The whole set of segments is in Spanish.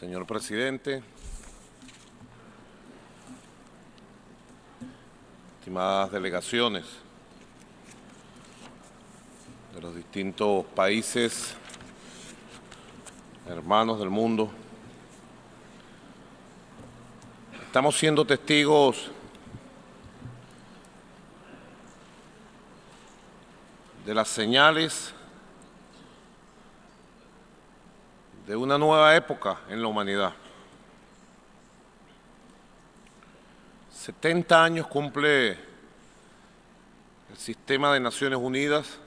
Señor presidente, estimadas delegaciones de los distintos países, hermanos del mundo, estamos siendo testigos de las señales de una nueva época en la humanidad. 70 años cumple el sistema de Naciones Unidas,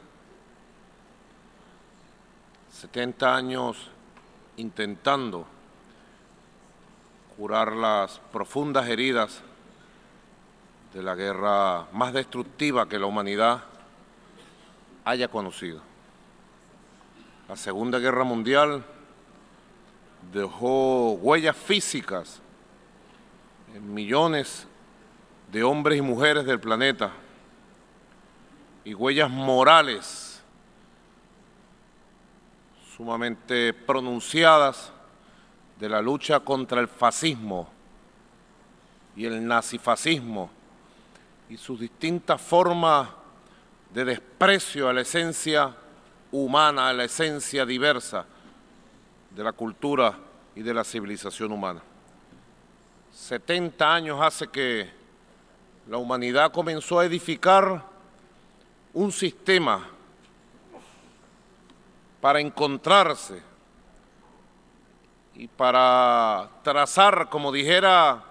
70 años intentando curar las profundas heridas de la guerra más destructiva que la humanidad haya conocido. La Segunda Guerra Mundial dejó huellas físicas en millones de hombres y mujeres del planeta y huellas morales sumamente pronunciadas de la lucha contra el fascismo y el nazifascismo y sus distintas formas de desprecio a la esencia humana, a la esencia diversa de la cultura y de la civilización humana. 70 años hace que la humanidad comenzó a edificar un sistema para encontrarse y para trazar, como dijera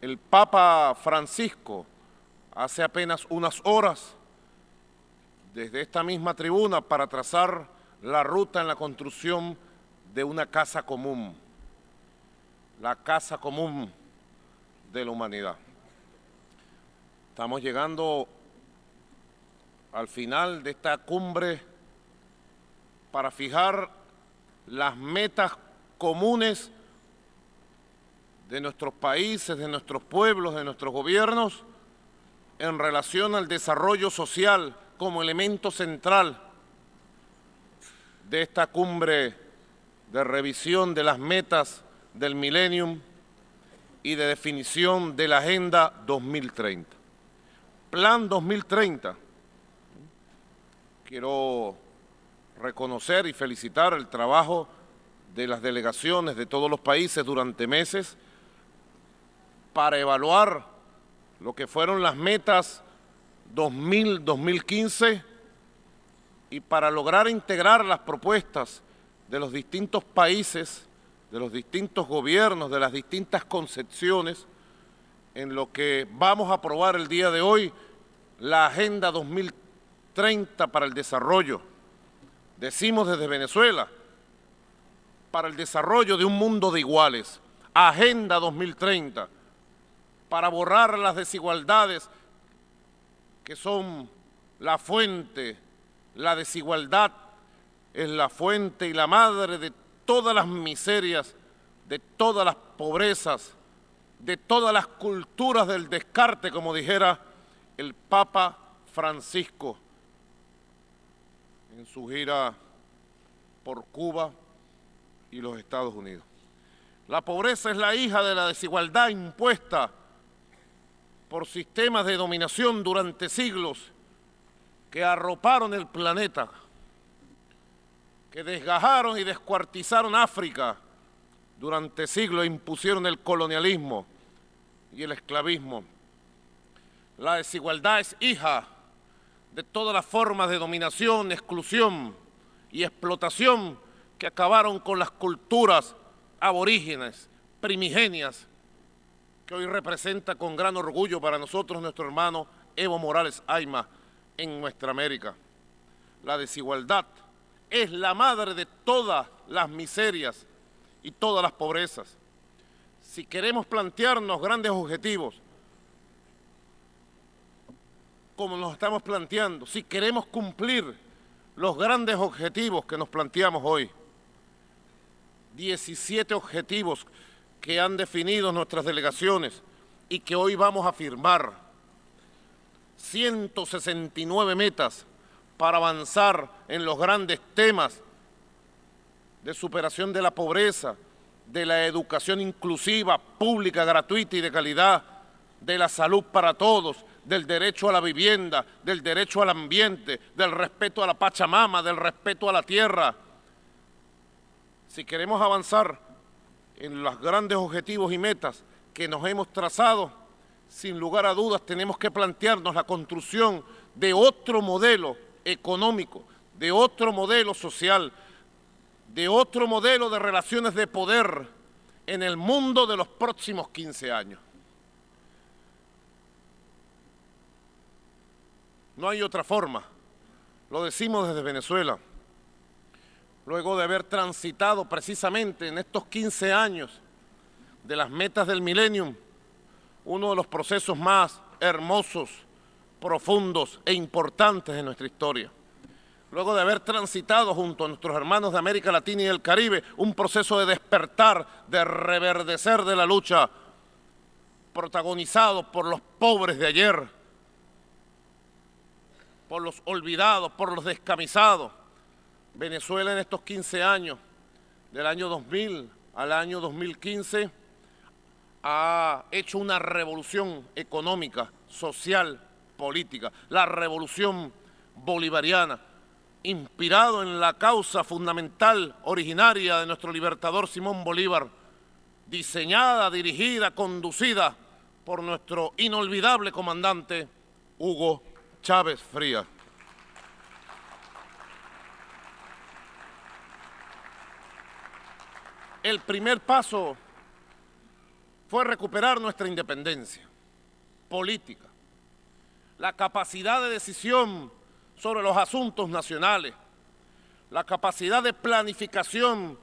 el Papa Francisco hace apenas unas horas, desde esta misma tribuna, para trazar la ruta en la construcción de una casa común, la casa común de la humanidad. Estamos llegando al final de esta cumbre para fijar las metas comunes de nuestros países, de nuestros pueblos, de nuestros gobiernos, en relación al desarrollo social como elemento central de esta cumbre de revisión de las metas del Millennium y de definición de la Agenda 2030. Plan 2030. Quiero reconocer y felicitar el trabajo de las delegaciones de todos los países durante meses para evaluar lo que fueron las metas 2000-2015 y para lograr integrar las propuestas de los distintos países, de los distintos gobiernos, de las distintas concepciones, en lo que vamos a aprobar el día de hoy, la Agenda 2030 para el desarrollo. Decimos desde Venezuela, para el desarrollo de un mundo de iguales. Agenda 2030, para borrar las desigualdades que son la fuente, la desigualdad es la fuente y la madre de todas las miserias, de todas las pobrezas, de todas las culturas del descarte, como dijera el Papa Francisco en su gira por Cuba y los Estados Unidos. La pobreza es la hija de la desigualdad impuesta por sistemas de dominación durante siglos que arroparon el planeta que desgajaron y descuartizaron África durante siglos, impusieron el colonialismo y el esclavismo. La desigualdad es hija de todas las formas de dominación, exclusión y explotación que acabaron con las culturas aborígenes, primigenias, que hoy representa con gran orgullo para nosotros nuestro hermano Evo Morales Aima en nuestra América. La desigualdad es la madre de todas las miserias y todas las pobrezas. Si queremos plantearnos grandes objetivos, como nos estamos planteando, si queremos cumplir los grandes objetivos que nos planteamos hoy, 17 objetivos que han definido nuestras delegaciones y que hoy vamos a firmar, 169 metas para avanzar en los grandes temas de superación de la pobreza, de la educación inclusiva, pública, gratuita y de calidad, de la salud para todos, del derecho a la vivienda, del derecho al ambiente, del respeto a la Pachamama, del respeto a la tierra. Si queremos avanzar en los grandes objetivos y metas que nos hemos trazado, sin lugar a dudas tenemos que plantearnos la construcción de otro modelo económico, de otro modelo social, de otro modelo de relaciones de poder en el mundo de los próximos 15 años. No hay otra forma. Lo decimos desde Venezuela. Luego de haber transitado precisamente en estos 15 años de las metas del millennium, uno de los procesos más hermosos profundos e importantes de nuestra historia. Luego de haber transitado junto a nuestros hermanos de América Latina y el Caribe un proceso de despertar, de reverdecer de la lucha, protagonizado por los pobres de ayer, por los olvidados, por los descamisados. Venezuela en estos 15 años, del año 2000 al año 2015, ha hecho una revolución económica, social, política, la revolución bolivariana, inspirado en la causa fundamental originaria de nuestro libertador Simón Bolívar, diseñada, dirigida, conducida por nuestro inolvidable comandante Hugo Chávez Frías. El primer paso fue recuperar nuestra independencia política, la capacidad de decisión sobre los asuntos nacionales, la capacidad de planificación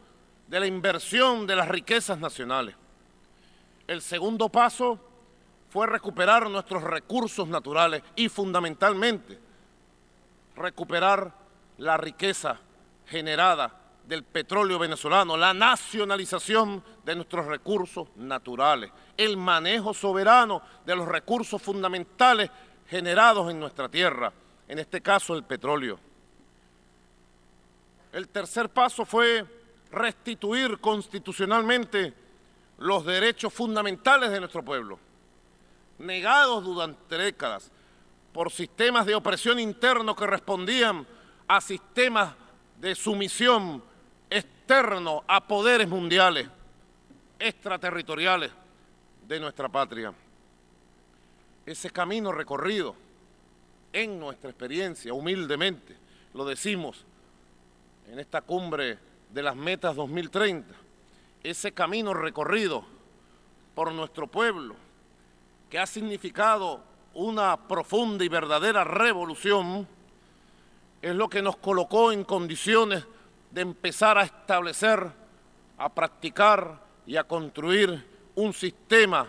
de la inversión de las riquezas nacionales. El segundo paso fue recuperar nuestros recursos naturales y fundamentalmente recuperar la riqueza generada del petróleo venezolano, la nacionalización de nuestros recursos naturales, el manejo soberano de los recursos fundamentales generados en nuestra tierra, en este caso el petróleo. El tercer paso fue restituir constitucionalmente los derechos fundamentales de nuestro pueblo, negados durante décadas por sistemas de opresión interno que respondían a sistemas de sumisión externo a poderes mundiales, extraterritoriales de nuestra patria ese camino recorrido en nuestra experiencia, humildemente, lo decimos en esta cumbre de las metas 2030, ese camino recorrido por nuestro pueblo, que ha significado una profunda y verdadera revolución, es lo que nos colocó en condiciones de empezar a establecer, a practicar y a construir un sistema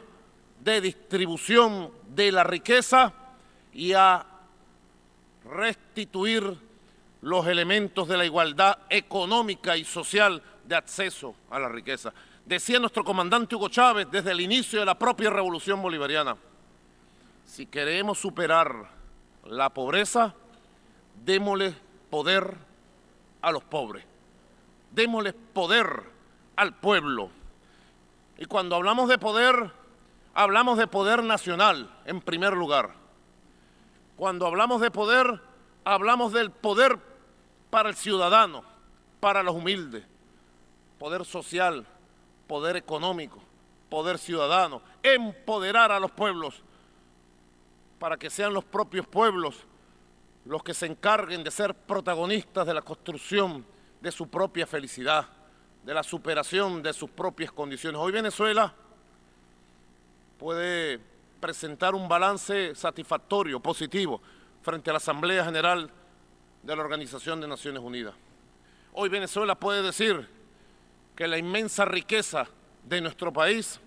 de distribución de la riqueza y a restituir los elementos de la igualdad económica y social de acceso a la riqueza. Decía nuestro comandante Hugo Chávez desde el inicio de la propia revolución bolivariana, si queremos superar la pobreza, démosle poder a los pobres, démosle poder al pueblo. Y cuando hablamos de poder, hablamos de poder nacional, en primer lugar. Cuando hablamos de poder, hablamos del poder para el ciudadano, para los humildes, poder social, poder económico, poder ciudadano, empoderar a los pueblos para que sean los propios pueblos los que se encarguen de ser protagonistas de la construcción de su propia felicidad, de la superación de sus propias condiciones. Hoy Venezuela puede presentar un balance satisfactorio, positivo, frente a la Asamblea General de la Organización de Naciones Unidas. Hoy Venezuela puede decir que la inmensa riqueza de nuestro país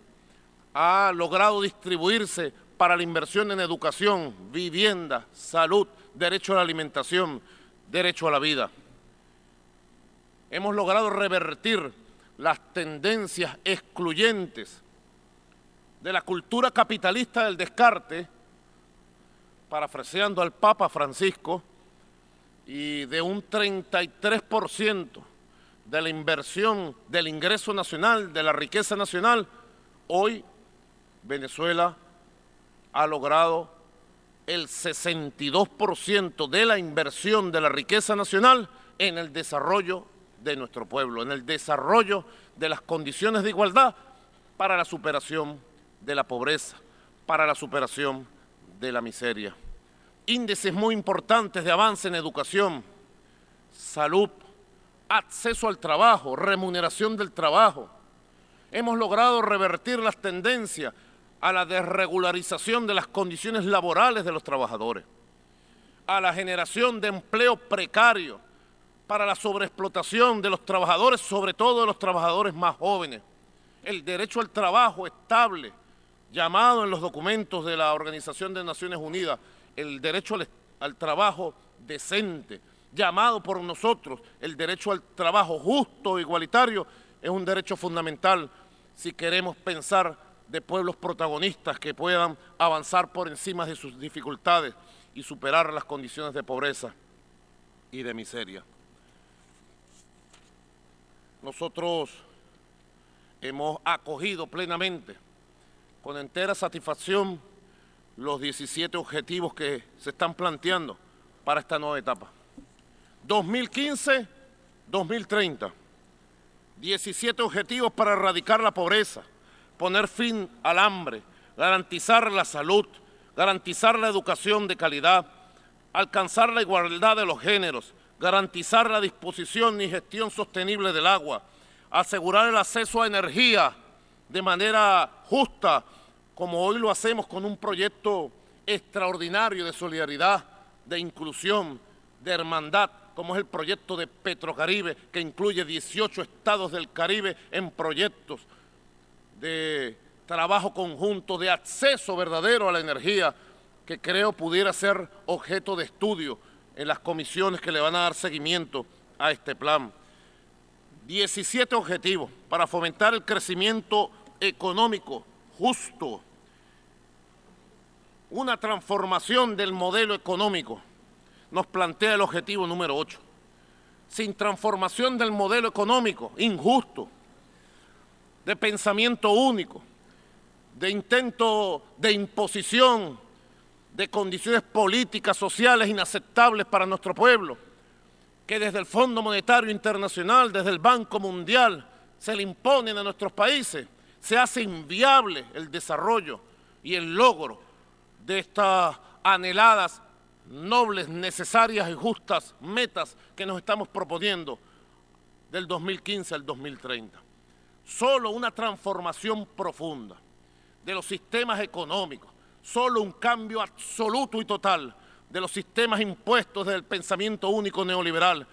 ha logrado distribuirse para la inversión en educación, vivienda, salud, derecho a la alimentación, derecho a la vida. Hemos logrado revertir las tendencias excluyentes de la cultura capitalista del descarte, parafraseando al Papa Francisco, y de un 33% de la inversión del ingreso nacional, de la riqueza nacional, hoy Venezuela ha logrado el 62% de la inversión de la riqueza nacional en el desarrollo de nuestro pueblo, en el desarrollo de las condiciones de igualdad para la superación de la pobreza, para la superación de la miseria. Índices muy importantes de avance en educación, salud, acceso al trabajo, remuneración del trabajo. Hemos logrado revertir las tendencias a la desregularización de las condiciones laborales de los trabajadores, a la generación de empleo precario para la sobreexplotación de los trabajadores, sobre todo de los trabajadores más jóvenes, el derecho al trabajo estable, llamado en los documentos de la Organización de Naciones Unidas el derecho al, trabajo decente, llamado por nosotros el derecho al trabajo justo, igualitario, es un derecho fundamental si queremos pensar de pueblos protagonistas que puedan avanzar por encima de sus dificultades y superar las condiciones de pobreza y de miseria. Nosotros hemos acogido plenamente con entera satisfacción los 17 objetivos que se están planteando para esta nueva etapa. 2015-2030, 17 objetivos para erradicar la pobreza, poner fin al hambre, garantizar la salud, garantizar la educación de calidad, alcanzar la igualdad de los géneros, garantizar la disposición y gestión sostenible del agua, asegurar el acceso a energía, de manera justa, como hoy lo hacemos con un proyecto extraordinario de solidaridad, de inclusión, de hermandad, como es el proyecto de Petrocaribe, que incluye 18 estados del Caribe en proyectos de trabajo conjunto, de acceso verdadero a la energía, que creo pudiera ser objeto de estudio en las comisiones que le van a dar seguimiento a este plan. 17 objetivos para fomentar el crecimiento económico justo, una transformación del modelo económico, nos plantea el objetivo número 8. Sin transformación del modelo económico injusto, de pensamiento único, de intento de imposición de condiciones políticas, sociales inaceptables para nuestro pueblo, que desde el Fondo Monetario Internacional, desde el Banco Mundial, se le imponen a nuestros países, se hace inviable el desarrollo y el logro de estas anheladas, nobles, necesarias y justas metas que nos estamos proponiendo del 2015 al 2030. Solo una transformación profunda de los sistemas económicos, solo un cambio absoluto y total de los sistemas impuestos del pensamiento único neoliberal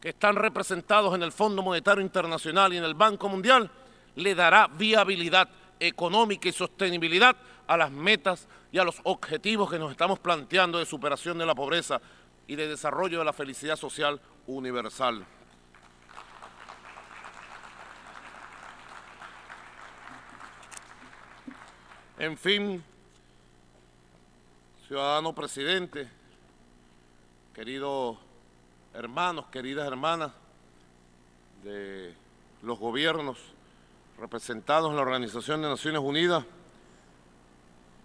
que están representados en el Fondo Monetario Internacional y en el Banco Mundial, le dará viabilidad económica y sostenibilidad a las metas y a los objetivos que nos estamos planteando de superación de la pobreza y de desarrollo de la felicidad social universal. En fin, Ciudadano presidente, queridos hermanos, queridas hermanas de los gobiernos representados en la Organización de Naciones Unidas,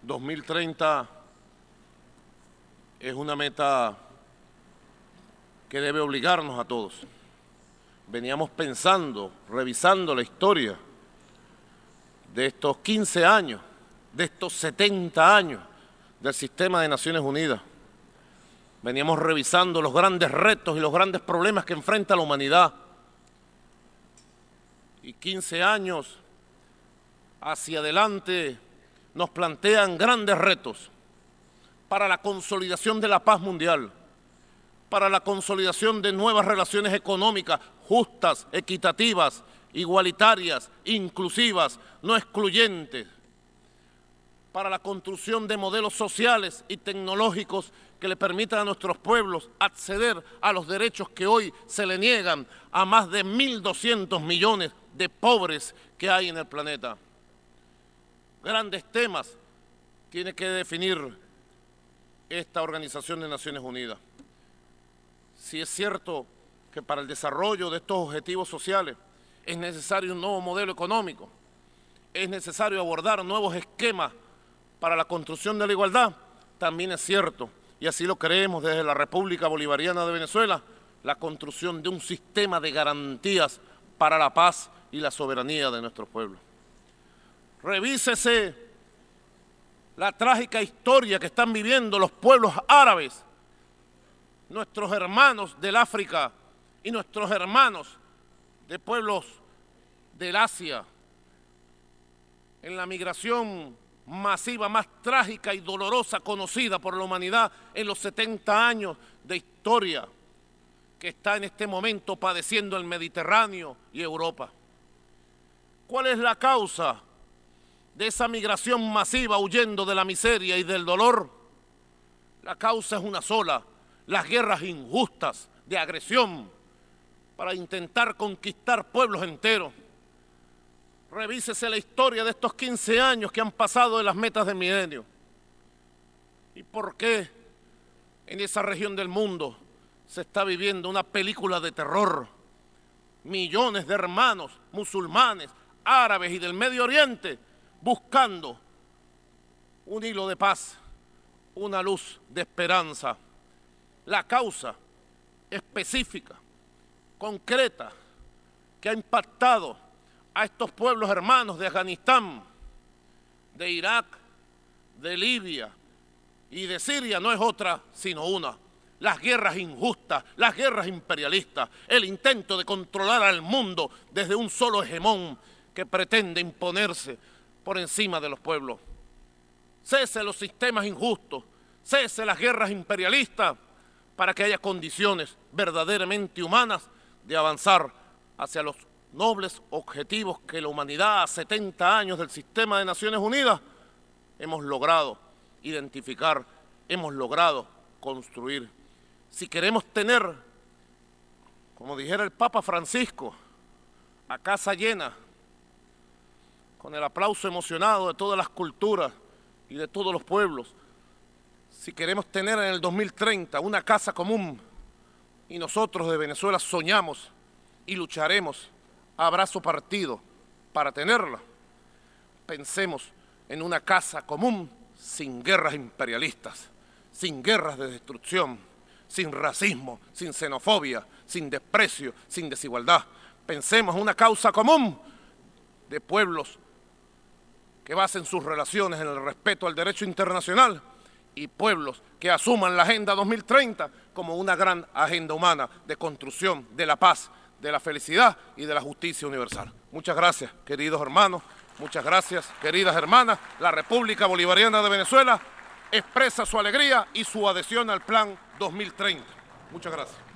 2030 es una meta que debe obligarnos a todos. Veníamos pensando, revisando la historia de estos 15 años, de estos 70 años, del sistema de Naciones Unidas. Veníamos revisando los grandes retos y los grandes problemas que enfrenta la humanidad. Y 15 años hacia adelante nos plantean grandes retos para la consolidación de la paz mundial, para la consolidación de nuevas relaciones económicas justas, equitativas, igualitarias, inclusivas, no excluyentes, para la construcción de modelos sociales y tecnológicos que le permitan a nuestros pueblos acceder a los derechos que hoy se le niegan a más de 1.200 millones de pobres que hay en el planeta. Grandes temas tiene que definir esta Organización de Naciones Unidas. Si es cierto que para el desarrollo de estos objetivos sociales es necesario un nuevo modelo económico, es necesario abordar nuevos esquemas para la construcción de la igualdad, también es cierto, y así lo creemos desde la República Bolivariana de Venezuela, la construcción de un sistema de garantías para la paz y la soberanía de nuestro pueblo. Revísese la trágica historia que están viviendo los pueblos árabes, nuestros hermanos del África y nuestros hermanos de pueblos del Asia, en la migración masiva, más trágica y dolorosa conocida por la humanidad en los 70 años de historia que está en este momento padeciendo el Mediterráneo y Europa. ¿Cuál es la causa de esa migración masiva huyendo de la miseria y del dolor? La causa es una sola, las guerras injustas de agresión para intentar conquistar pueblos enteros Revísese la historia de estos 15 años que han pasado de las metas del milenio. ¿Y por qué en esa región del mundo se está viviendo una película de terror? Millones de hermanos musulmanes, árabes y del Medio Oriente buscando un hilo de paz, una luz de esperanza. La causa específica, concreta, que ha impactado a estos pueblos hermanos de Afganistán, de Irak, de Libia y de Siria no es otra sino una. Las guerras injustas, las guerras imperialistas, el intento de controlar al mundo desde un solo hegemón que pretende imponerse por encima de los pueblos. Cese los sistemas injustos, cese las guerras imperialistas para que haya condiciones verdaderamente humanas de avanzar hacia los nobles objetivos que la humanidad a 70 años del sistema de Naciones Unidas hemos logrado identificar, hemos logrado construir. Si queremos tener, como dijera el Papa Francisco, a casa llena, con el aplauso emocionado de todas las culturas y de todos los pueblos, si queremos tener en el 2030 una casa común y nosotros de Venezuela soñamos y lucharemos habrá su partido para tenerla. Pensemos en una casa común sin guerras imperialistas, sin guerras de destrucción, sin racismo, sin xenofobia, sin desprecio, sin desigualdad. Pensemos en una causa común de pueblos que basen sus relaciones en el respeto al derecho internacional y pueblos que asuman la Agenda 2030 como una gran agenda humana de construcción de la paz de la felicidad y de la justicia universal. Muchas gracias, queridos hermanos, muchas gracias, queridas hermanas. La República Bolivariana de Venezuela expresa su alegría y su adhesión al Plan 2030. Muchas gracias.